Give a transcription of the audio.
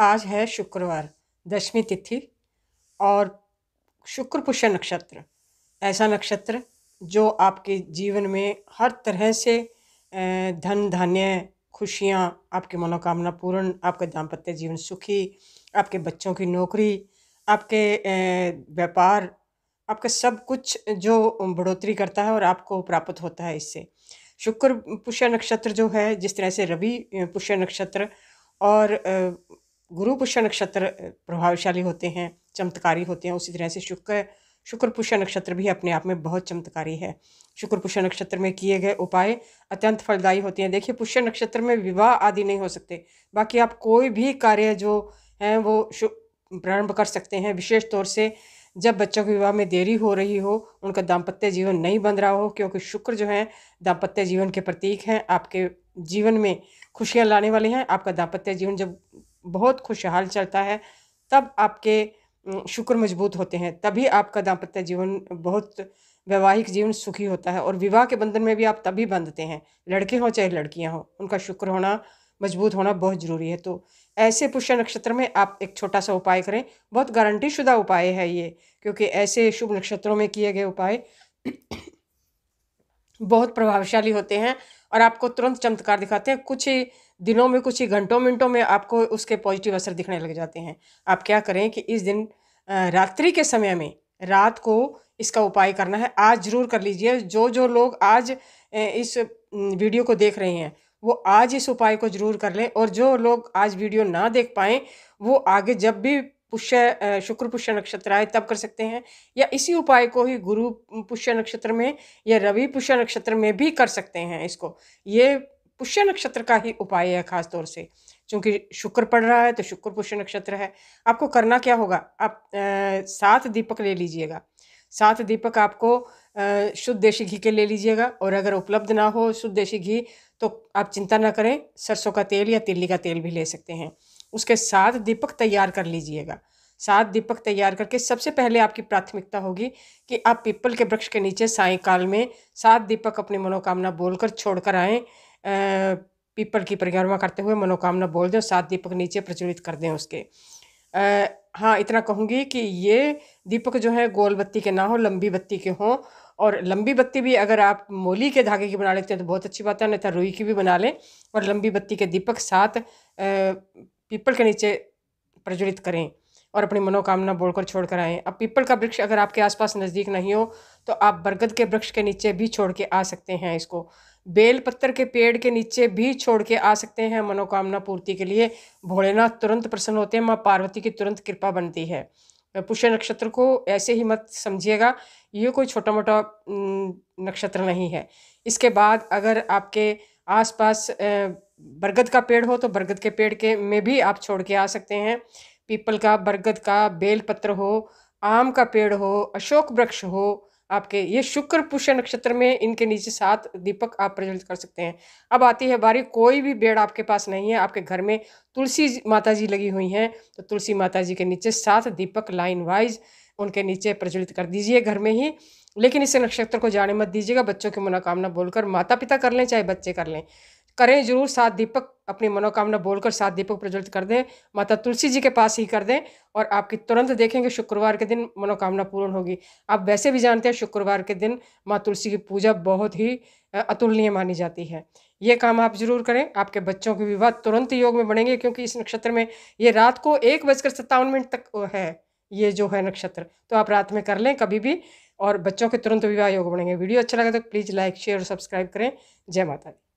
आज है शुक्रवार दसवीं तिथि और शुक्र पुष्य नक्षत्र ऐसा नक्षत्र जो आपके जीवन में हर तरह से धन धान्य खुशियाँ आपकी मनोकामना पूर्ण आपका दाम्पत्य जीवन सुखी आपके बच्चों की नौकरी आपके व्यापार आपका सब कुछ जो बढ़ोतरी करता है और आपको प्राप्त होता है इससे शुक्र पुष्य नक्षत्र जो है जिस तरह से रवि पुष्य नक्षत्र और गुरु पुष्य नक्षत्र प्रभावशाली होते हैं चमत्कारी होते हैं उसी तरह से शुक्र शुक्र पुष्य नक्षत्र भी अपने आप में बहुत चमत्कारी है शुक्र पुष्य नक्षत्र में किए गए उपाय अत्यंत फलदायी होते हैं देखिए पुष्य नक्षत्र में विवाह आदि नहीं हो सकते बाकी आप कोई भी कार्य जो हैं वो प्रारंभ कर सकते हैं विशेष तौर से जब बच्चों के विवाह में देरी हो रही हो उनका दाम्पत्य जीवन नहीं बन रहा हो क्योंकि शुक्र जो है दाम्पत्य जीवन के प्रतीक हैं आपके जीवन में खुशियाँ लाने वाले हैं आपका दाम्पत्य जीवन जब बहुत खुशहाल चलता है तब आपके शुक्र मजबूत होते हैं तभी आपका दाम्पत्य जीवन बहुत वैवाहिक जीवन सुखी होता है और विवाह के बंधन में भी आप तभी बंधते हैं लड़के हों चाहे लड़कियां हों उनका शुक्र होना मजबूत होना बहुत ज़रूरी है तो ऐसे पुष्य नक्षत्र में आप एक छोटा सा उपाय करें बहुत गारंटीशुदा उपाय है ये क्योंकि ऐसे शुभ नक्षत्रों में किए गए उपाय बहुत प्रभावशाली होते हैं और आपको तुरंत चमत्कार दिखाते हैं कुछ ही दिनों में कुछ ही घंटों मिनटों में आपको उसके पॉजिटिव असर दिखने लग जाते हैं आप क्या करें कि इस दिन रात्रि के समय में रात को इसका उपाय करना है आज जरूर कर लीजिए जो जो लोग आज इस वीडियो को देख रहे हैं वो आज इस उपाय को जरूर कर लें और जो लोग आज वीडियो ना देख पाएँ वो आगे जब भी पुष्य शुक्र पुष्य नक्षत्र आए तब कर सकते हैं या इसी उपाय को ही गुरु पुष्य नक्षत्र में या रवि पुष्य नक्षत्र में भी कर सकते हैं इसको ये पुष्य नक्षत्र का ही उपाय है खास तौर से क्योंकि शुक्र पड़ रहा है तो शुक्र पुष्य नक्षत्र है आपको करना क्या होगा आप सात दीपक ले लीजिएगा सात दीपक आपको शुद्ध देशी घी के ले लीजिएगा और अगर उपलब्ध ना हो शुद्ध देशी घी तो आप चिंता ना करें सरसों का तेल या तिल्ली का तेल भी ले सकते हैं उसके साथ दीपक तैयार कर लीजिएगा साथ दीपक तैयार करके सबसे पहले आपकी प्राथमिकता होगी कि आप पीपल के वृक्ष के नीचे सायकाल में सात दीपक अपनी मनोकामना बोलकर छोड़कर आएँ पीपल की परिक्रमा करते हुए मनोकामना बोल दें सात दीपक नीचे प्रज्वलित कर दें उसके आ, हाँ इतना कहूँगी कि ये दीपक जो है गोल बत्ती के ना हो लंबी बत्ती के हों और लंबी बत्ती भी अगर आप मोली के धागे की बना लेते हैं तो बहुत अच्छी बात है नहीं तो रुई की भी बना लें और लंबी बत्ती के दीपक साथ पीपल के नीचे प्रज्वलित करें और अपनी मनोकामना बोलकर छोड़ कर आएँ अब पीपल का वृक्ष अगर आपके आसपास नज़दीक नहीं हो तो आप बरगद के वृक्ष के नीचे भी छोड़ के आ सकते हैं इसको बेल पत्थर के पेड़ के नीचे भी छोड़ के आ सकते हैं मनोकामना पूर्ति के लिए भोलेनाथ तुरंत प्रसन्न होते हैं माँ पार्वती की तुरंत कृपा बनती है पुष्य नक्षत्र को ऐसे ही मत समझिएगा ये कोई छोटा मोटा नक्षत्र नहीं है इसके बाद अगर आपके आसपास बरगद का पेड़ हो तो बरगद के पेड़ के में भी आप छोड़ के आ सकते हैं पीपल का बरगद का बेल पत्र हो आम का पेड़ हो अशोक वृक्ष हो आपके ये शुक्र पुष्य नक्षत्र में इनके नीचे सात दीपक आप प्रज्वलित कर सकते हैं अब आती है बारी कोई भी बेड़ आपके पास नहीं है आपके घर में तुलसी माता जी लगी हुई हैं तो तुलसी माता जी के नीचे सात दीपक लाइन वाइज उनके नीचे प्रज्वलित कर दीजिए घर में ही लेकिन इस नक्षत्र को जाने मत दीजिएगा बच्चों की मनोकामना बोलकर माता पिता कर लें चाहे बच्चे कर लें करें जरूर साथ दीपक अपनी मनोकामना बोलकर सात दीपक प्रज्वलित कर दें माता तुलसी जी के पास ही कर दें और आपकी तुरंत देखेंगे शुक्रवार के दिन मनोकामना पूर्ण होगी आप वैसे भी जानते हैं शुक्रवार के दिन माँ तुलसी की पूजा बहुत ही अतुलनीय मानी जाती है ये काम आप जरूर करें आपके बच्चों के विवाह तुरंत योग में बनेंगे क्योंकि इस नक्षत्र में ये रात को एक बजकर सत्तावन मिनट तक है ये जो है नक्षत्र तो आप रात में कर लें कभी भी और बच्चों के तुरंत विवाह योग बनेंगे वीडियो अच्छा लगा तो प्लीज़ लाइक शेयर और सब्सक्राइब करें जय माता दी